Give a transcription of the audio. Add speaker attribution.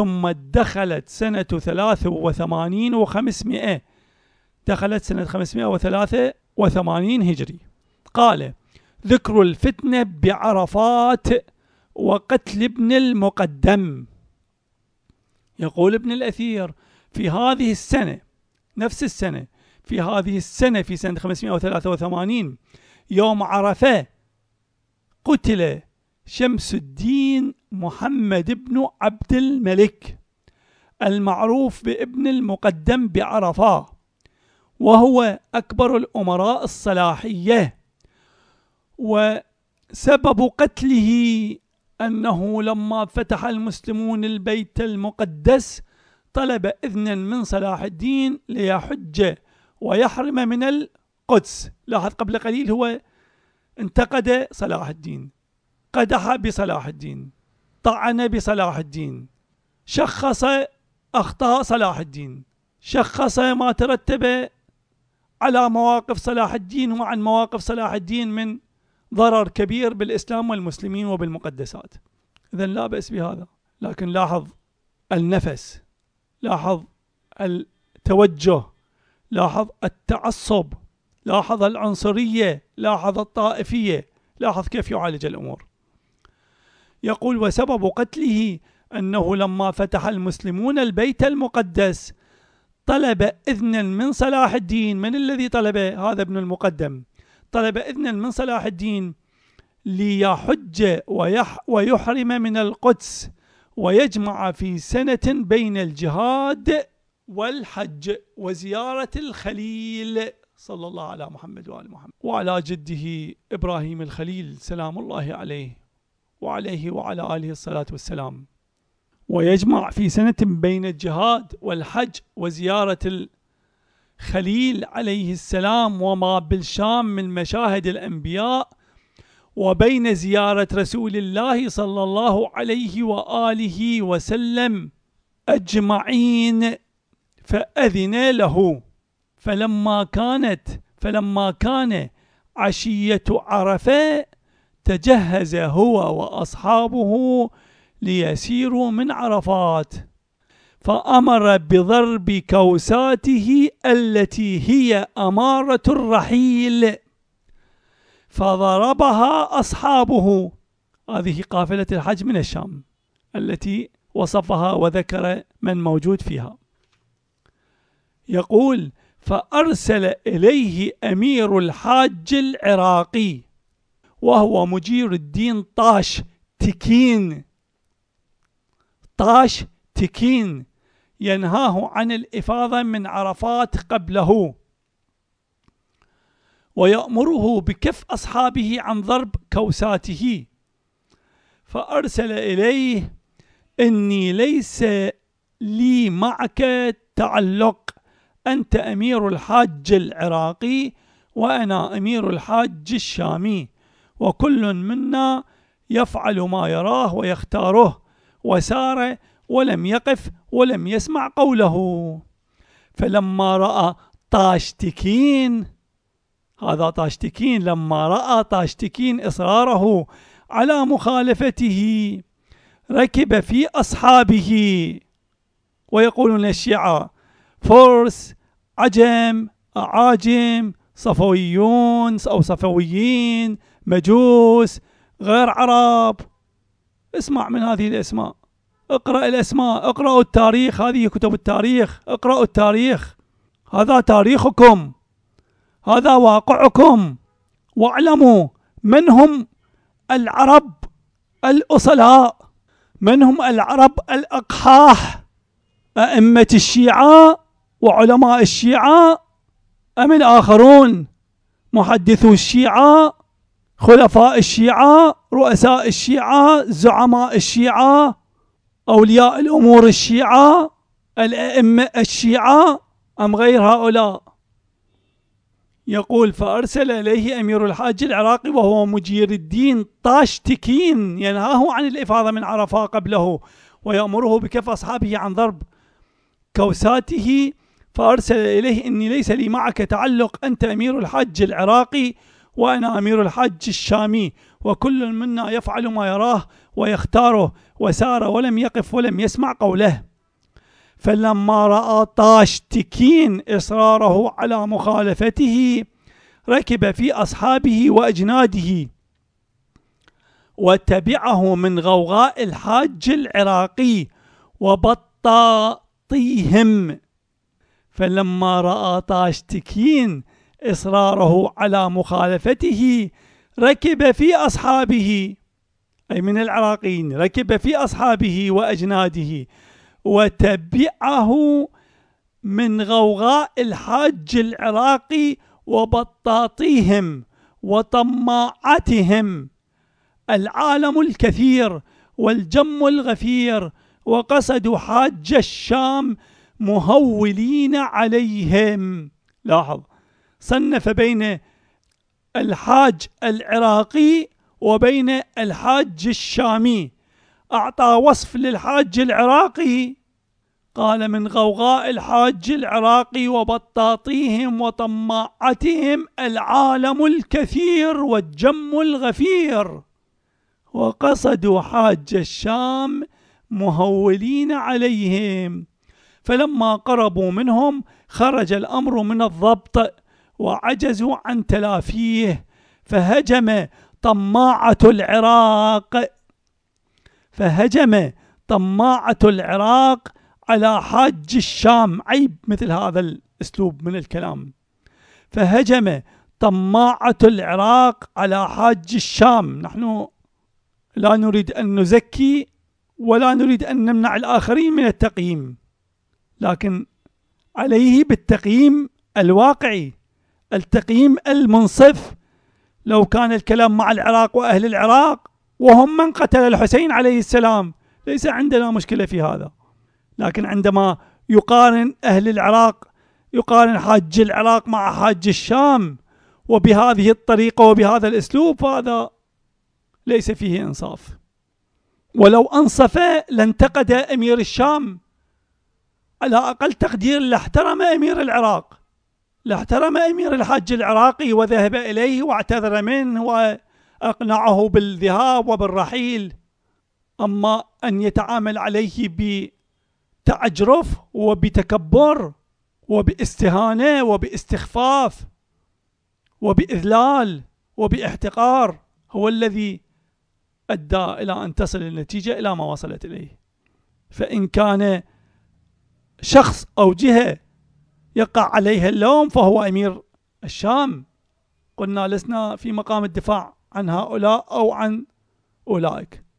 Speaker 1: ثم دخلت سنة ثلاثة وثمانين وخمسمائة دخلت سنة خمسمائة وثلاثة وثمانين هجري قال ذكر الفتنة بعرفات وقتل ابن المقدم يقول ابن الأثير في هذه السنة نفس السنة في هذه السنة في سنة 583 يوم عرفة قتل شمس الدين محمد بن عبد الملك المعروف بابن المقدم بعرفة وهو أكبر الأمراء الصلاحية وسبب قتله أنه لما فتح المسلمون البيت المقدس طلب إذنا من صلاح الدين ليحج ويحرم من القدس لاحظ قبل قليل هو انتقد صلاح الدين قدح بصلاح الدين طعن بصلاح الدين شخص أخطاء صلاح الدين شخص ما ترتب على مواقف صلاح الدين وعن مواقف صلاح الدين من ضرر كبير بالإسلام والمسلمين وبالمقدسات إذا لا بأس بهذا لكن لاحظ النفس لاحظ التوجه لاحظ التعصب لاحظ العنصرية لاحظ الطائفية لاحظ كيف يعالج الأمور يقول وسبب قتله أنه لما فتح المسلمون البيت المقدس طلب إذنا من صلاح الدين من الذي طلبه هذا ابن المقدم طلب إذنا من صلاح الدين ليحج ويح ويحرم من القدس ويجمع في سنة بين الجهاد والحج وزيارة الخليل صلى الله على محمد وآل محمد وعلى جده إبراهيم الخليل سلام الله عليه وعليه وعلى آله الصلاة والسلام ويجمع في سنة بين الجهاد والحج وزيارة الخليل عليه السلام وما بالشام من مشاهد الأنبياء وبين زيارة رسول الله صلى الله عليه وآله وسلم أجمعين فأذن له فلما كانت فلما كان عشية عرفة تجهز هو وأصحابه ليسيروا من عرفات فأمر بضرب كوساته التي هي أمارة الرحيل فضربها أصحابه هذه قافلة الحج من الشام التي وصفها وذكر من موجود فيها يقول فأرسل إليه أمير الحاج العراقي وهو مجير الدين طاش تكين طاش تكين ينهاه عن الإفاضة من عرفات قبله ويأمره بكف أصحابه عن ضرب كوساته فأرسل إليه إني ليس لي معك تعلق أنت أمير الحاج العراقي وأنا أمير الحاج الشامي وكل منا يفعل ما يراه ويختاره وسار ولم يقف ولم يسمع قوله فلما رأى طاشتكين هذا طاشتكين لما رأى طاشتكين إصراره على مخالفته ركب في أصحابه ويقولون الشيعة فرس عجم أعاجم صفويون أو صفويين مجوس غير عرب اسمع من هذه الاسماء اقرا الاسماء اقراوا التاريخ هذه كتب التاريخ اقراوا التاريخ هذا تاريخكم هذا واقعكم واعلموا من هم العرب الاصلاء من هم العرب الاقحاح ائمه الشيعه وعلماء الشيعه ام الاخرون محدثو الشيعه خلفاء الشيعة رؤساء الشيعة زعماء الشيعة أولياء الأمور الشيعة الأئمة الشيعة أم غير هؤلاء يقول فأرسل إليه أمير الحاج العراقي وهو مجير الدين طاشتكين ينهاه عن الإفاضة من عرفاء قبله ويأمره بكف أصحابه عن ضرب كوساته فأرسل إليه إني ليس لي معك تعلق أنت أمير الحاج العراقي وأنا أمير الحج الشامي وكل منا يفعل ما يراه ويختاره وسار ولم يقف ولم يسمع قوله فلما رأى طاشتكين إصراره على مخالفته ركب في أصحابه وأجناده وتبعه من غوغاء الحاج العراقي وبطاطيهم فلما رأى طاشتكين إصراره على مخالفته ركب في أصحابه أي من العراقيين ركب في أصحابه وأجناده وتبعه من غوغاء الحاج العراقي وبطاطيهم وطماعتهم العالم الكثير والجم الغفير وقصدوا حاج الشام مهولين عليهم لاحظ صنف بين الحاج العراقي وبين الحاج الشامي أعطى وصف للحاج العراقي قال من غوغاء الحاج العراقي وبطاطيهم وطماعتهم العالم الكثير والجم الغفير وقصدوا حاج الشام مهولين عليهم فلما قربوا منهم خرج الأمر من الضبط وعجزوا عن تلافيه فهجم طماعة العراق فهجم طماعة العراق على حاج الشام عيب مثل هذا الأسلوب من الكلام فهجم طماعة العراق على حاج الشام نحن لا نريد أن نزكي ولا نريد أن نمنع الآخرين من التقييم لكن عليه بالتقييم الواقعي التقييم المنصف لو كان الكلام مع العراق وأهل العراق وهم من قتل الحسين عليه السلام ليس عندنا مشكلة في هذا لكن عندما يقارن أهل العراق يقارن حاج العراق مع حاج الشام وبهذه الطريقة وبهذا الأسلوب فهذا ليس فيه إنصاف ولو أنصف لانتقد أمير الشام على أقل تقدير لاحترم أمير العراق لاحترم أمير الحج العراقي وذهب إليه واعتذر منه وأقنعه بالذهاب وبالرحيل أما أن يتعامل عليه بتعجرف وبتكبر وباستهانة وباستخفاف وبإذلال وباحتقار هو الذي أدى إلى أن تصل النتيجة إلى ما وصلت إليه فإن كان شخص أو جهة يقع عليه اللوم فهو أمير الشام قلنا لسنا في مقام الدفاع عن هؤلاء أو عن أولئك